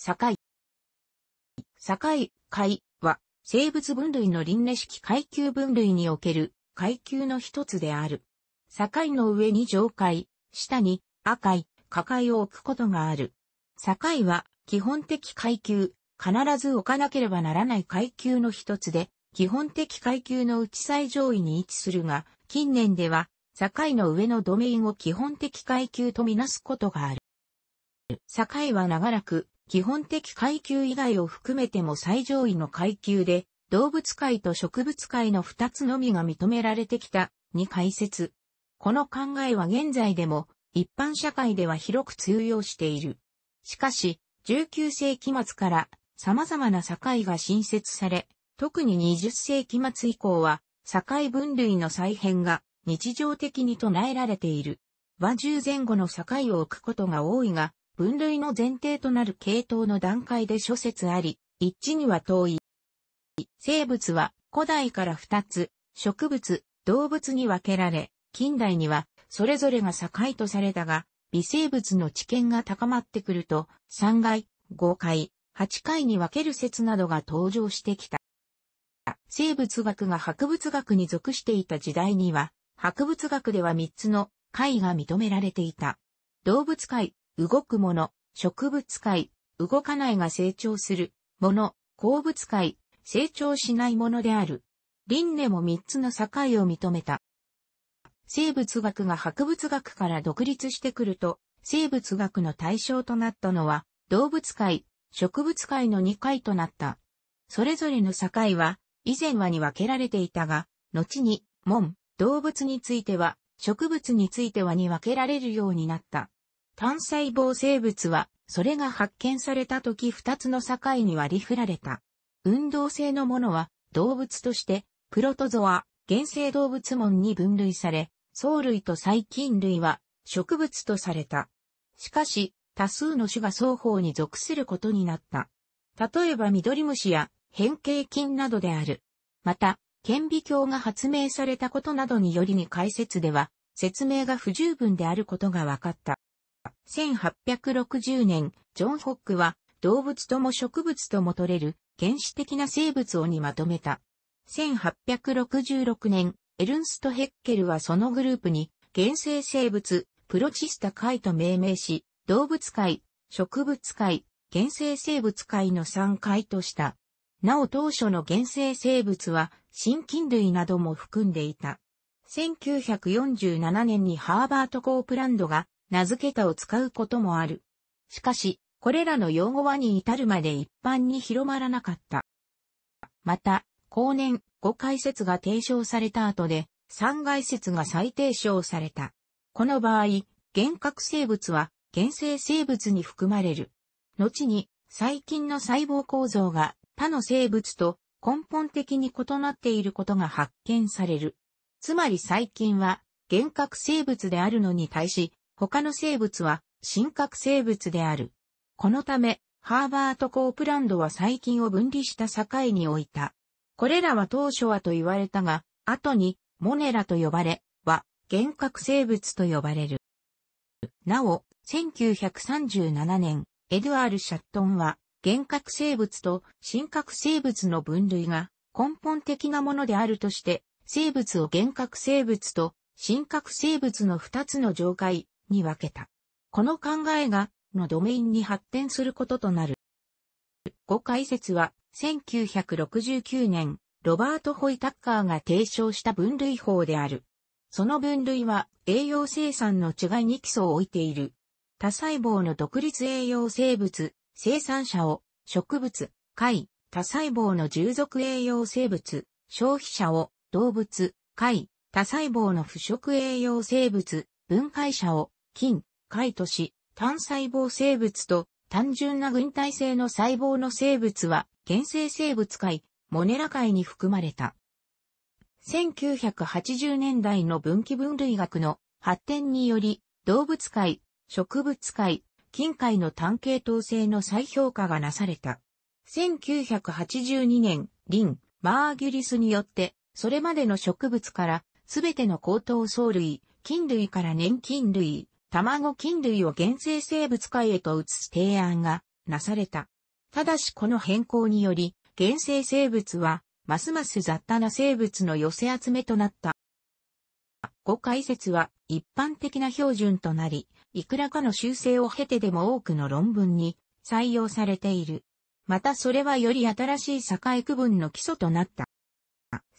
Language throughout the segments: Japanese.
境。境、界は、生物分類の輪廻式階級分類における階級の一つである。境の上に上階、下に赤い、下階を置くことがある。境は、基本的階級、必ず置かなければならない階級の一つで、基本的階級の内最上位に位置するが、近年では、境の上のドメインを基本的階級とみなすことがある。境は長らく、基本的階級以外を含めても最上位の階級で、動物界と植物界の二つのみが認められてきた、に解説。この考えは現在でも、一般社会では広く通用している。しかし、19世紀末から様々な境が新設され、特に20世紀末以降は、境分類の再編が日常的に唱えられている。和1前後の境を置くことが多いが、分類の前提となる系統の段階で諸説あり、一致には遠い。生物は古代から二つ、植物、動物に分けられ、近代にはそれぞれが境とされたが、微生物の知見が高まってくると、3階、5階、8階に分ける説などが登場してきた。生物学が博物学に属していた時代には、博物学では3つの階が認められていた。動物界、動くもの、植物界、動かないが成長する、もの、鉱物界、成長しないものである。輪廻も三つの境を認めた。生物学が博物学から独立してくると、生物学の対象となったのは、動物界、植物界の2回となった。それぞれの境は、以前はに分けられていたが、後に、門、動物については、植物についてはに分けられるようになった。単細胞生物は、それが発見された時二つの境に割り振られた。運動性のものは、動物として、プロトゾア、原生動物門に分類され、藻類と細菌類は、植物とされた。しかし、多数の種が双方に属することになった。例えば緑虫や変形菌などである。また、顕微鏡が発明されたことなどによりに解説では、説明が不十分であることが分かった。1860年、ジョン・ホックは、動物とも植物とも取れる原始的な生物をにまとめた。1866年、エルンスト・ヘッケルはそのグループに、原生生物、プロチスタ界と命名し、動物界、植物界、原生生物界の3回とした。なお当初の原生生物は、新菌類なども含んでいた。1947年にハーバート・コープランドが名付けたを使うこともある。しかし、これらの用語はに至るまで一般に広まらなかった。また、後年、5解説が提唱された後で、3解説が再提唱された。この場合、原核生物は原生生物に含まれる。後に、細菌の細胞構造が他の生物と根本的に異なっていることが発見される。つまり細菌は原核生物であるのに対し、他の生物は真核生物である。このため、ハーバート・コープランドは細菌を分離した境に置いた。これらは当初はと言われたが、後にモネラと呼ばれ、は原核生物と呼ばれる。なお、1937年、エドアール・シャットンは、原核生物と真核生物の分類が根本的なものであるとして、生物を原核生物と真核生物の二つの上界、に分けた。この考えが、のドメインに発展することとなる。誤解説は、1969年、ロバート・ホイタッカーが提唱した分類法である。その分類は、栄養生産の違いに基礎を置いている。多細胞の独立栄養生物、生産者を、植物、貝、多細胞の従属栄養生物、消費者を、動物、貝、多細胞の腐食栄養生物、分解者を、菌、海都市、単細胞生物と単純な群体性の細胞の生物は原生生物界、モネラ界に含まれた。1980年代の分岐分類学の発展により、動物界、植物界、近海の単系統性の再評価がなされた。1982年、リン、マーギュリスによって、それまでの植物から、すべての高等藻類、菌類から年菌類、卵菌類を原生生物界へと移す提案がなされた。ただしこの変更により、原生生物は、ますます雑多な生物の寄せ集めとなった。5解説は一般的な標準となり、いくらかの修正を経てでも多くの論文に採用されている。またそれはより新しい境区分の基礎となった。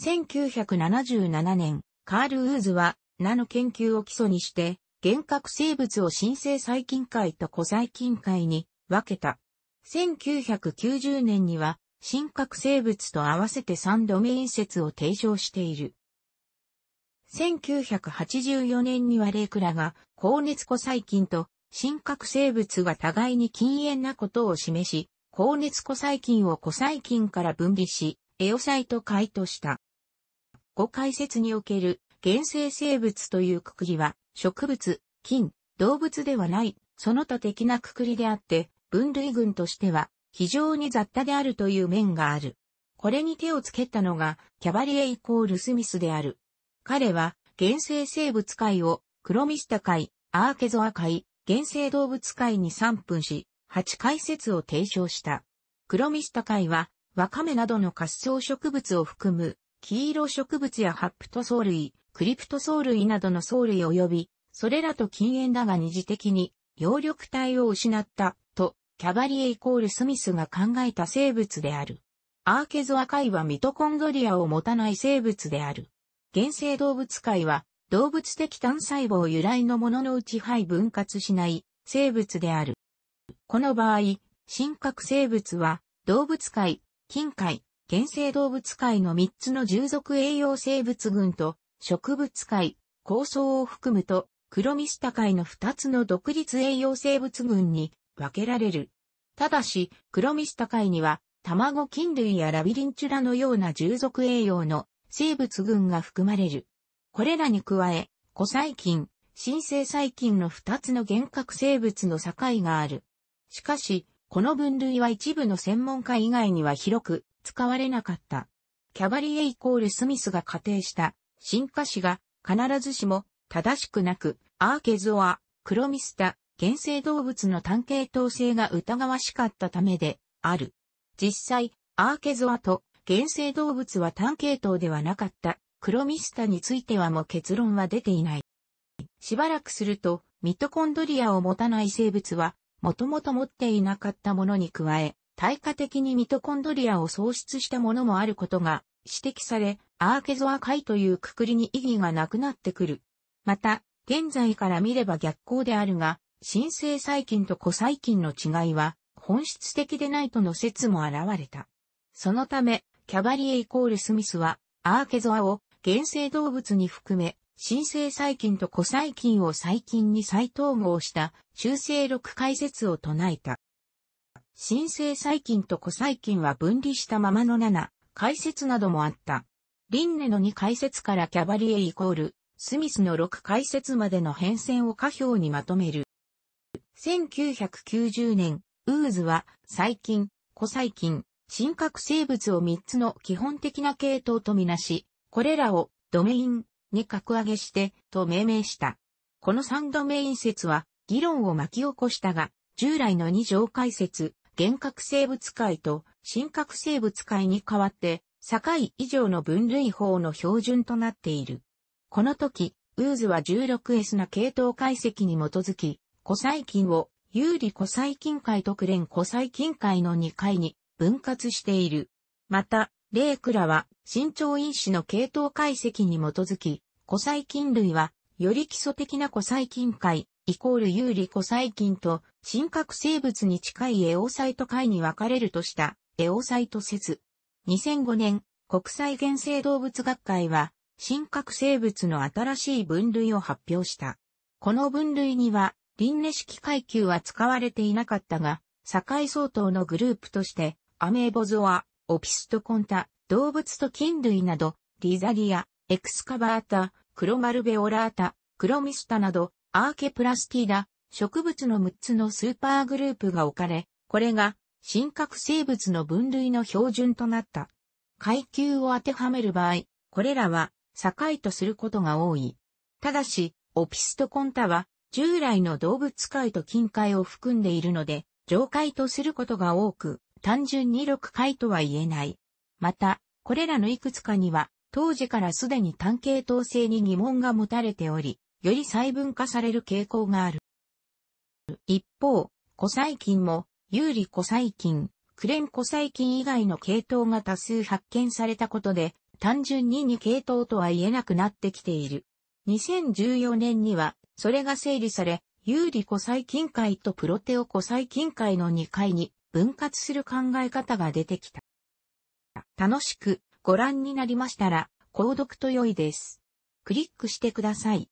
1977年、カール・ウーズは、ナの研究を基礎にして、原核生物を新生細菌界と古細菌界に分けた。1990年には、新核生物と合わせて3ドメイン説を提唱している。1984年にはレイクラが、高熱古細菌と新核生物が互いに禁煙なことを示し、高熱古細菌を古細菌から分離し、エオサイト解とした。5解説における原生生物というくくりは、植物、菌、動物ではない、その他的なくくりであって、分類群としては、非常に雑多であるという面がある。これに手をつけたのが、キャバリエイコールスミスである。彼は、原生生物界を、クロミスタ界、アーケゾア界、原生動物界に3分し、8解説を提唱した。クロミスタ界は、ワカメなどの滑走植物を含む、黄色植物やハプト藻類、クリプト藻類などの藻類及び、それらと禁煙だが二次的に、葉緑体を失った、と、キャバリエイコールスミスが考えた生物である。アーケゾア界はミトコンドリアを持たない生物である。原生動物界は、動物的単細胞由来のもののうち肺分割しない生物である。この場合、真核生物は動物界、近海、原生動物界の3つの従属栄養生物群と植物界、構想を含むと、クロミスタ界の2つの独立栄養生物群に分けられる。ただし、クロミスタ界には、卵菌類やラビリンチュラのような従属栄養の生物群が含まれる。これらに加え、古細菌、新生細菌の2つの幻覚生物の境がある。しかし、この分類は一部の専門家以外には広く使われなかった。キャバリエイコールスミスが仮定した進化史が必ずしも正しくなく、アーケゾア、クロミスタ、原生動物の単系統性が疑わしかったためである。実際、アーケゾアと原生動物は単系統ではなかったクロミスタについてはもう結論は出ていない。しばらくすると、ミトコンドリアを持たない生物は、もともと持っていなかったものに加え、対価的にミトコンドリアを喪失したものもあることが指摘され、アーケゾア界というくくりに意義がなくなってくる。また、現在から見れば逆行であるが、新生細菌と古細菌の違いは本質的でないとの説も現れた。そのため、キャバリエイコールスミスは、アーケゾアを原生動物に含め、新生細菌と古細菌を細菌に再統合した中性6解説を唱えた。新生細菌と古細菌は分離したままの7解説などもあった。リンネの2解説からキャバリエイコール、スミスの6解説までの変遷を下表にまとめる。1990年、ウーズは、細菌、古細菌、真核生物を3つの基本的な系統とみなし、これらをドメインに格上げしてと命名した。この3ドメイン説は議論を巻き起こしたが、従来の2条解説、原核生物界と真核生物界に代わって境以上の分類法の標準となっている。この時、ウーズは 16S な系統解析に基づき、古細菌を有利古細菌界とクレン古細菌界の2階に分割している。また、レイクラは身長因子の系統解析に基づき、古細菌類はより基礎的な古細菌界イコール有利古細菌と、真核生物に近いエオサイト界に分かれるとした、エオサイト説。2005年、国際原生動物学会は、新核生物の新しい分類を発表した。この分類には、輪廻式階級は使われていなかったが、境相当のグループとして、アメーボゾア、オピストコンタ、動物と菌類など、リザリア、エクスカバータ、クロマルベオラータ、クロミスタなど、アーケプラスティダ、植物の6つのスーパーグループが置かれ、これが真核生物の分類の標準となった。階級を当てはめる場合、これらは境とすることが多い。ただし、オピストコンタは従来の動物界と近海を含んでいるので、上界とすることが多く、単純に6界とは言えない。また、これらのいくつかには、当時からすでに単系統性に疑問が持たれており、より細分化される傾向がある。一方、古細菌も有利古細菌、クレン古細菌以外の系統が多数発見されたことで、単純に2系統とは言えなくなってきている。2014年には、それが整理され、有利古細菌界とプロテオ古細菌界の2階に分割する考え方が出てきた。楽しくご覧になりましたら、購読と良いです。クリックしてください。